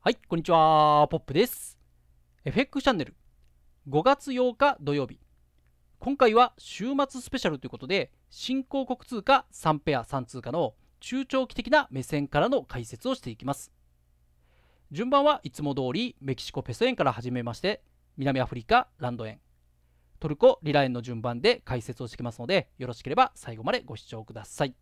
はい、こんにちは、ポップです。エフェクチャンネル5月8日土曜日。今回は週末スペシャルということで、新興国通貨3ペア3通貨の中長期的な目線からの解説をしていきます。順番はいつも通りメキシコペソ円から始めまして、南アフリカランド円、トルコリラ円の順番で解説をしてきますので、よろしければ最後までご視聴ください。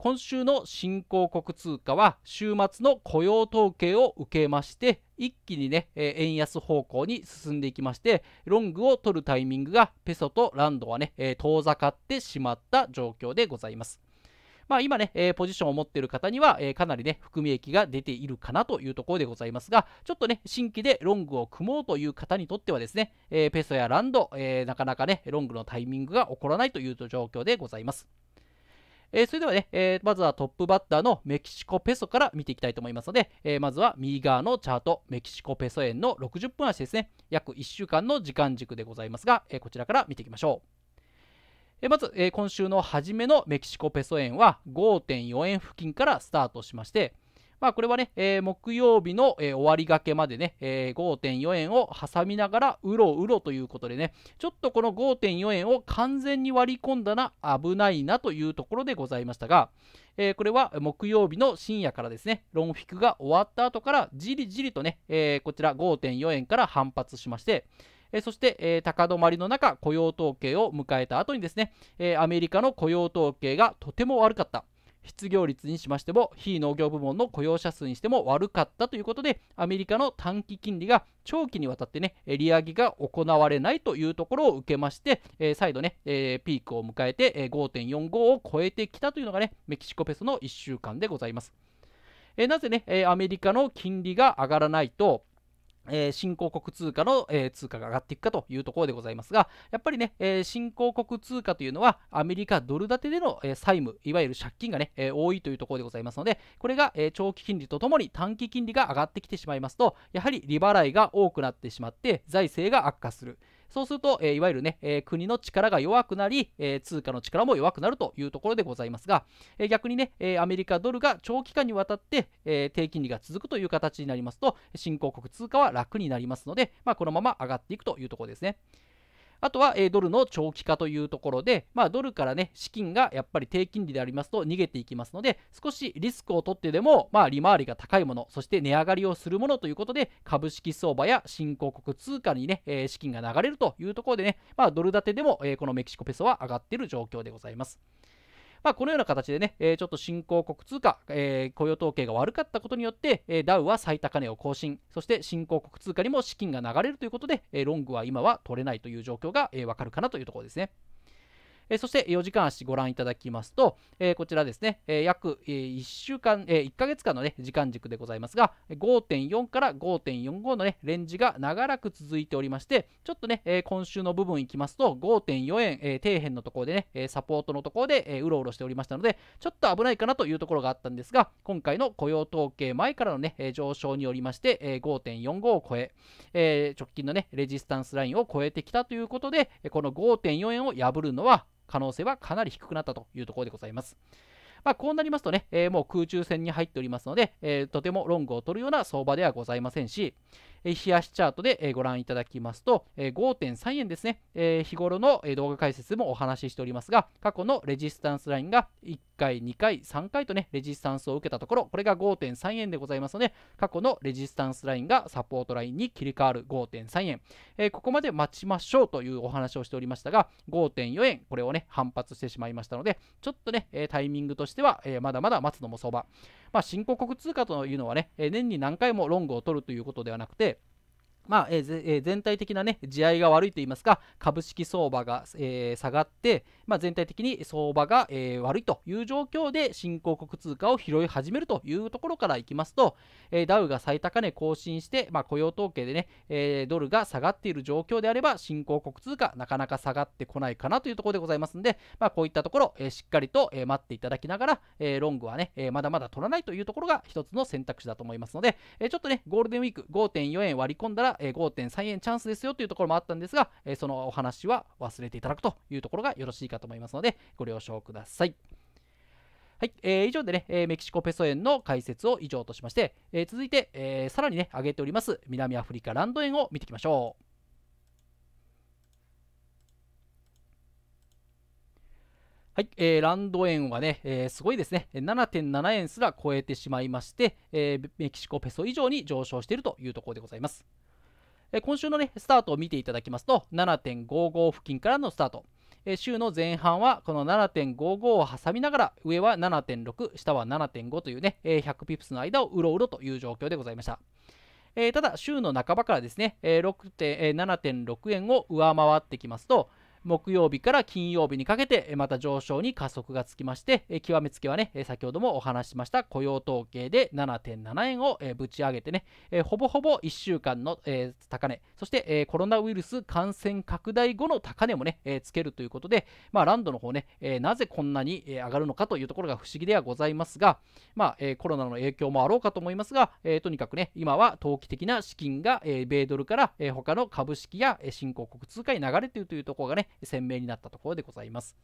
今週の新興国通貨は週末の雇用統計を受けまして一気にね、円安方向に進んでいきましてロングを取るタイミングがペソとランドはね、遠ざかってしまった状況でございます。まあ、今ね、えー、ポジションを持っている方には、えー、かなりね、含み益が出ているかなというところでございますが、ちょっとね、新規でロングを組もうという方にとってはですね、えー、ペソやランド、えなかなかね、ロングのタイミングが起こらないという状況でございます。えー、それではね、えー、まずはトップバッターのメキシコペソから見ていきたいと思いますので、えー、まずは右側のチャート、メキシコペソ円の60分足ですね、約1週間の時間軸でございますが、えこちらから見ていきましょう。えまず、え今週の初めのメキシコペソ円は5.4円付近からスタートしまして、まあ、これはね、えー、木曜日の、えー、終わりがけまでね、えー、5.4円を挟みながら、うろうろということでね、ちょっとこの5.4円を完全に割り込んだな、危ないなというところでございましたが、えー、これは木曜日の深夜からですね、ロンフィクが終わった後から、じりじりとね、えー、こちら5.4円から反発しまして、えー、そして、えー、高止まりの中、雇用統計を迎えた後にですね、えー、アメリカの雇用統計がとても悪かった。失業率にしましても非農業部門の雇用者数にしても悪かったということでアメリカの短期金利が長期にわたってね利上げが行われないというところを受けまして、えー、再度ね、えー、ピークを迎えて、え5.45を超えてきたというのがねメキシコペソの1週間でございます。えなぜね、えアメリカの金利が上がらないとえー、新興国通貨の、えー、通貨が上がっていくかというところでございますが、やっぱりね、えー、新興国通貨というのは、アメリカドル建てでの、え債務、いわゆる借金がね、え多いというところでございますので、これが、え長期金利とともに短期金利が上がってきてしまいますと、やはり利払いが多くなってしまって、財政が悪化する。そうすると、えー、いわゆるね、えー、国の力が弱くなり、えー、通貨の力も弱くなるというところでございますが、え逆にね、えアメリカドルが長期間にわたって、え低金利が続くという形になりますと、新興国通貨は楽になりますので、まあ、このまま上がっていくというところですね。あとは、えー、ドルの長期化というところで、まあ、ドルからね、資金がやっぱり低金利でありますと逃げていきますので、少しリスクを取ってでも、まあ、利回りが高いもの、そして値上がりをするものということで、株式相場や新興国通貨にね、えー、資金が流れるというところでね、まあ、ドル建てでも、えー、このメキシコペソは上がっている状況でございます。まあ、このような形でね、えー、ちょっと新興国通貨、えー、雇用統計が悪かったことによって、えー、ダウは最高値を更新、そして新興国通貨にも資金が流れるということで、えロングは今は取れないという状況が、えー、わかるかなというところですね。えそして4時間足ご覧いただきますと、えこちらですね、え約1週間、え1ヶ月間の、ね、時間軸でございますが、5.4から5.45の、ね、レンジが長らく続いておりまして、ちょっとね、え今週の部分いきますと、5.4円、え底辺のところでね、サポートのところで、えうろうろしておりましたので、ちょっと危ないかなというところがあったんですが、今回の雇用統計前からのね、上昇によりまして、え5.45を超ええ直近のね、レジスタンスラインを超えてきたということで、この5.4円を破るのは可能性はかなり低くなったというところでございます。まあ、こうなりますとね、えー、もう空中戦に入っておりますので、えー、とてもロングを取るような相場ではございませんし、えー、冷やしチャートで、ご覧いただきますと、えー、5.3円ですね、えー、日頃の、動画解説でもお話ししておりますが、過去のレジスタンスラインが1 1回、2回、3回とね、レジスタンスを受けたところ、これが5.3円でございますので、過去のレジスタンスラインがサポートラインに切り替わる5.3円、えー、ここまで待ちましょうというお話をしておりましたが、5.4円、これをね、反発してしまいましたので、ちょっとね、えタイミングとしては、えまだまだ待つのも相場。まあ、新興国通貨というのはね、え年に何回もロングを取るということではなくて、まあえーえー、全体的な、ね、地合いが悪いといいますか、株式相場が、えー、下がって、まあ、全体的に相場が、えー、悪いという状況で新興国通貨を拾い始めるというところからいきますと、えー、ダウが最高値更新して、まあ、雇用統計で、ねえー、ドルが下がっている状況であれば、新興国通貨、なかなか下がってこないかなというところでございますので、まあ、こういったところ、えー、しっかりと、えー、待っていただきながら、えー、ロングは、ねえー、まだまだ取らないというところが一つの選択肢だと思いますので、えー、ちょっとね、ゴールデンウィーク5.4円割り込んだら、え5.3円チャンスですよというところもあったんですが、えそのお話は忘れていただくというところがよろしいかと思いますのでご了承ください。はい、えー、以上でね、えー、メキシコペソ円の解説を以上としまして、えー、続いて、えー、さらにね、上げております南アフリカランド円を見ていきましょう。はい、えー、ランド円はね、えー、すごいですね、7.7円すら超えてしまいまして、えー、メキシコペソ以上に上昇しているというところでございます。今週のね、スタートを見ていただきますと、7.55付近からのスタート。週の前半はこの7.55を挟みながら上は7.6下は7.5というね、100ピプスの間をうろうろという状況でございました、ただ週の半ばからですね、7.6円を上回ってきますと、木曜日から金曜日にかけてまた上昇に加速がつきまして極めつけはね先ほどもお話しました雇用統計で7.7円をぶち上げてねほぼほぼ1週間の高値そしてコロナウイルス感染拡大後の高値もねつけるということでまあランドの方ねなぜこんなに上がるのかというところが不思議ではございますがまあコロナの影響もあろうかと思いますがとにかくね今は投機的な資金が米ドルから他の株式や新興国通貨に流れているというところがね鮮明になったところでございます。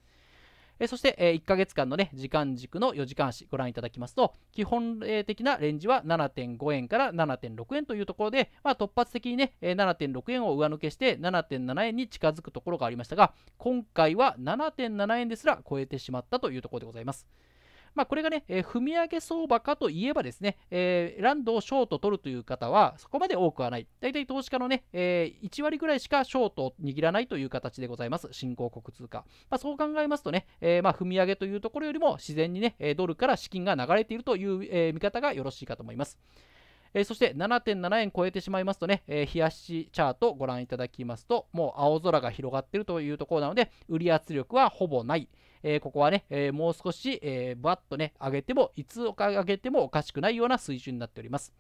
えそして、え1ヶ月間の、ね、時間軸の4時間足ご覧いただきますと、基本的なレンジは7.5円から7.6円というところで、まあ、突発的にね、え7.6円を上抜けして7.7円に近づくところがありましたが、今回は7.7円ですら超えてしまったというところでございます。まあ、これがね、えー、踏み上げ相場かといえばですね、えー、ランドをショート取るという方はそこまで多くはない。大体投資家のね、えー、1割ぐらいしかショートを握らないという形でございます。新興国通貨。まあ、そう考えますとね、えー、まあ踏み上げというところよりも自然にね、ドルから資金が流れているという、え見方がよろしいかと思います。えー、そして7.7円超えてしまいますとね、えー、冷やしチャートご覧いただきますと、もう青空が広がっているというところなので、売り圧力はほぼない。えー、ここはね、えー、もう少し、えー、ぶわっとね、上げても、いつ上げてもおかしくないような水準になっております。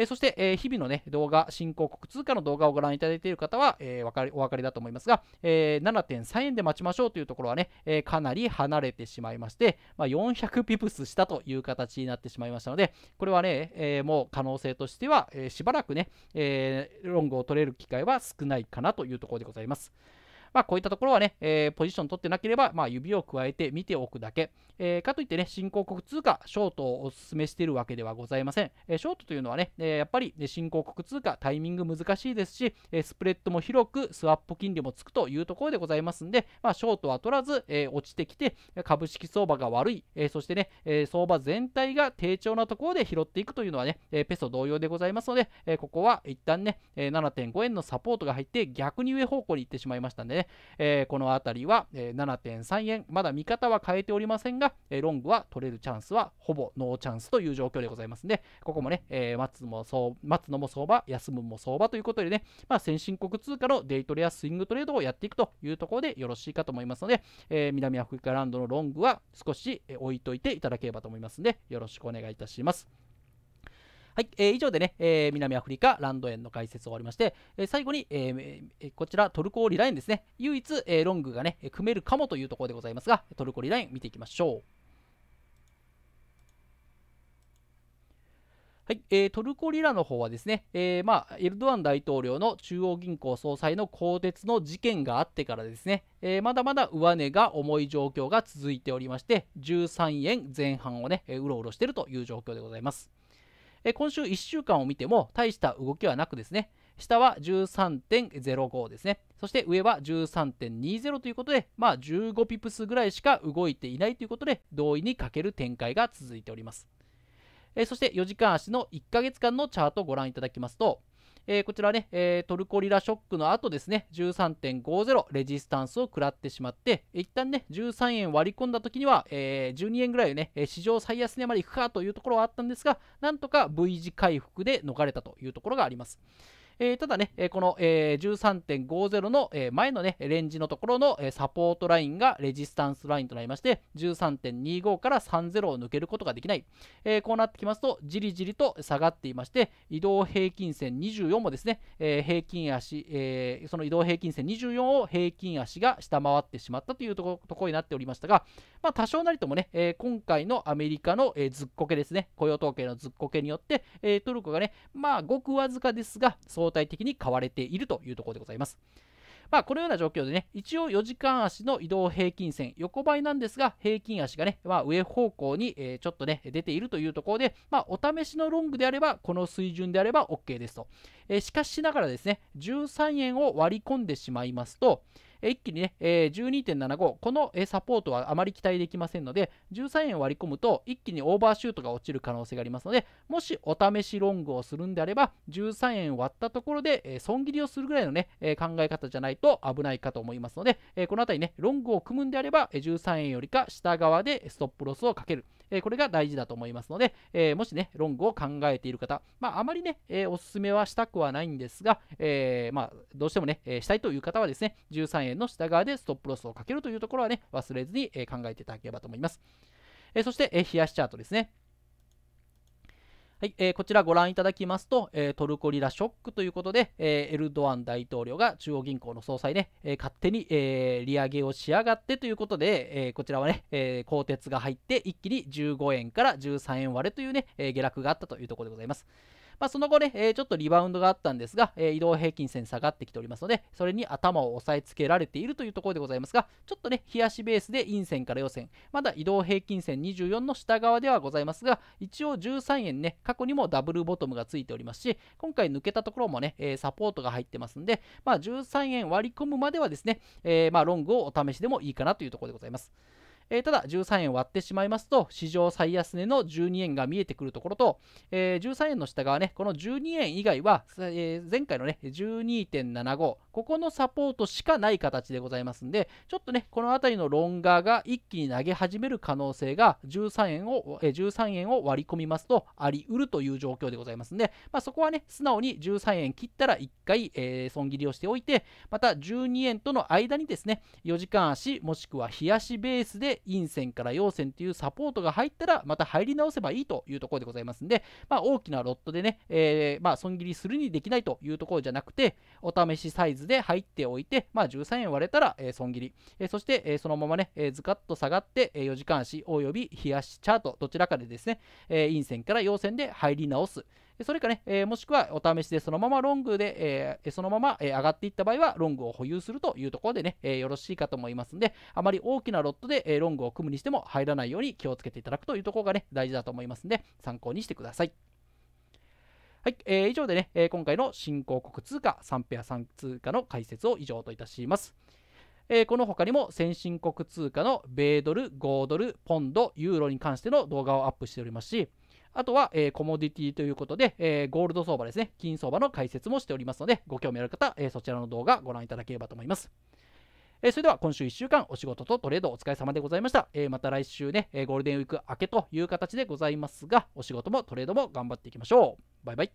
えそして、え日々のね、動画、新興国通貨の動画をご覧いただいている方は、えー、かりお分かりだと思いますが、え7.3円で待ちましょうというところはね、えかなり離れてしまいまして、まあ、400ピプスしたという形になってしまいましたので、これはね、えもう可能性としては、えしばらくね、えロングを取れる機会は少ないかなというところでございます。まあ、こういったところはね、えー、ポジション取ってなければ、まあ、指を加えて見ておくだけ、えー、かといってね、新興国通貨、ショートをお勧めしているわけではございません。えー、ショートというのはね、えやっぱり、ね、新興国通貨、タイミング難しいですし、えスプレッドも広く、スワップ金利もつくというところでございますんで、まあ、ショートは取らず、え落ちてきて、株式相場が悪い、えそしてね、え相場全体が低調なところで拾っていくというのはね、えペソ同様でございますので、えここは一旦ね、え7.5円のサポートが入って、逆に上方向に行ってしまいましたんでね、えー、この辺りは、え7.3円、まだ見方は変えておりませんが、えロングは取れるチャンスはほぼノーチャンスという状況でございますので、ここもね、えー、待つもそう待つのも相場、休むも相場ということでね、まあ、先進国通貨のデイトレやスイングトレードをやっていくというところでよろしいかと思いますので、えー、南アフリカランドのロングは少し置いといていただければと思いますので、よろしくお願いいたします。はい、えー、以上でね、えー、南アフリカランド円の解説を終わりまして、えー、最後に、えー、こちらトルコリラインですね、唯一、えロングがね、組めるかもというところでございますが、トルコリライン見ていきましょう。はいえー、トルコリラの方はですね、えー、まあ、エルドアン大統領の中央銀行総裁の更迭の事件があってからですね、えー、まだまだ上値が重い状況が続いておりまして、13円前半をね、うろうろしているという状況でございます。今週1週間を見ても大した動きはなくですね、下は13.05ですね。そして上は13.20ということで、まあ15ピプスぐらいしか動いていないということで、同意に欠ける展開が続いております。そして4時間足の1ヶ月間のチャートをご覧いただきますと、えー、こちらね、えー、トルコリラショックの後ですね、13.50レジスタンスを食らってしまって、一旦ね、13円割り込んだ時には、えー、12円ぐらいね、史上最安値までいくかというところはあったんですが、なんとか V 字回復で逃れたというところがあります。えー、ただね、この、えー、13.50の、えー、前のね、レンジのところの、えー、サポートラインがレジスタンスラインとなりまして、13.25から30を抜けることができない。えー、こうなってきますと、じりじりと下がっていまして、移動平均線24もですね、えー、平均足、えー、その移動平均線24を平均足が下回ってしまったというところになっておりましたが、まあ、多少なりともね、えー、今回のアメリカの、えー、ずっこけですね、雇用統計のずっこけによって、えー、トルコがね、まあ、ごくわずかですが、相対的に買われているというところでございます。まあ、このような状況でね、一応4時間足の移動平均線、横ばいなんですが、平均足がね、まあ、上方向に、えちょっとね、出ているというところで、まあ、お試しのロングであれば、この水準であれば OK ですと。えしかしながらですね、13円を割り込んでしまいますと、一気にね、えー、12.75このサポートはあまり期待できませんので13円割り込むと一気にオーバーシュートが落ちる可能性がありますのでもしお試しロングをするんであれば13円割ったところで、えー、損切りをするぐらいのね、えー、考え方じゃないと危ないかと思いますので、えー、このあたりねロングを組むんであれば13円よりか下側でストップロスをかける。えこれが大事だと思いますので、えもしね、ロングを考えている方、まあ、あまりね、えおすすめはしたくはないんですが、えまあ、どうしてもね、えしたいという方はですね、13円の下側でストップロスをかけるというところはね、忘れずに、え考えていただければと思います。えそして、え冷やしチャートですね。はい、えー、こちらご覧いただきますと、えー、トルコリラショックということで、えー、エルドアン大統領が中央銀行の総裁ね、えー、勝手に、えー、利上げをしやがってということで、えー、こちらはね、えー、鋼鉄が入って一気に15円から13円割れというね、えー、下落があったというところでございます。まあ、その後ね、えー、ちょっとリバウンドがあったんですが、えー、移動平均線下がってきておりますので、それに頭を押さえつけられているというところでございますが、ちょっとね、冷やしベースで陰線から予選、まだ移動平均線24の下側ではございますが、一応13円ね、過去にもダブルボトムがついておりますし、今回抜けたところもね、えー、サポートが入ってますんで、まあ、13円割り込むまではですね、えまあ、ロングをお試しでもいいかなというところでございます。えー、ただ13円割ってしまいますと史上最安値の12円が見えてくるところと、えー、13円の下側ねこの12円以外は、えー、前回のね12.75ここのサポートしかない形でございますんでちょっとねこの辺りのロンガーが一気に投げ始める可能性が13円を、えー、13円を割り込みますとあり得るという状況でございますんで、まあ、そこはね素直に13円切ったら1回、えー、損切りをしておいてまた12円との間にですね4時間足もしくは冷やしベースで陰線から陽線というサポートが入ったらまた入り直せばいいというところでございますんで、まあ、大きなロットでね、えー、まあ、損切りするにできないというところじゃなくてお試しサイズで入っておいて、まあ、13円割れたら、え損切り、えそして、えそのままね、えー、ズカッと下がって、え4時間足および冷やしチャートどちらかでですね、えー、陰線から陽線で入り直す、それかね、えー、もしくはお試しでそのままロングで、えー、そのまま、え上がっていった場合は、ロングを保有するというところでね、えよろしいかと思いますんで、あまり大きなロットで、えロングを組むにしても入らないように気をつけていただくというところがね、大事だと思いますんで、参考にしてください。はい、えー、以上でね、え今回の新興国通貨サンペア3通貨の解説を以上といたします。えー、この他にも先進国通貨の米ドル、豪ドル、ポンド、ユーロに関しての動画をアップしておりますし、あとは、えー、コモディティということで、えー、ゴールド相場ですね、金相場の解説もしておりますので、ご興味ある方、えー、そちらの動画ご覧いただければと思います。えー、それでは今週1週間お仕事とトレードお疲れ様でございました。えー、また来週ね、えー、ゴールデンウィーク明けという形でございますが、お仕事もトレードも頑張っていきましょう。バイバイ。